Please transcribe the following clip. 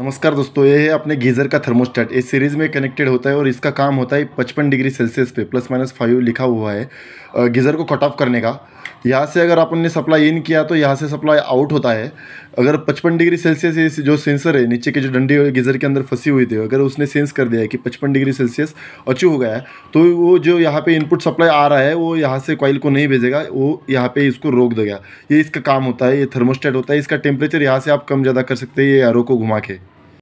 नमस्कार दोस्तों ये है अपने गीज़र का थर्मोस्टेट इस सीरीज़ में कनेक्टेड होता है और इसका काम होता है 55 डिग्री सेल्सियस पे प्लस माइनस फाइव लिखा हुआ है गीज़र को कट ऑफ करने का यहाँ से अगर अपन ने सप्लाई इन किया तो यहाँ से सप्लाई आउट होता है अगर पचपन डिग्री सेल्सियस जो सेंसर है नीचे के जो डंडी गीज़र के अंदर फंसी हुई थी अगर उसने सेंस कर दिया है कि पचपन डिग्री सेल्सियस अचू हो गया है तो वो जो यहाँ पे इनपुट सप्लाई आ रहा है वो यहाँ से कॉइल को नहीं भेजेगा वो यहाँ पे इसको रोक देगा ये इसका काम होता है ये थर्मोस्टेट होता है इसका टेम्परेचर यहाँ से आप कम ज़्यादा कर सकते हैं ये एरो को घुमा के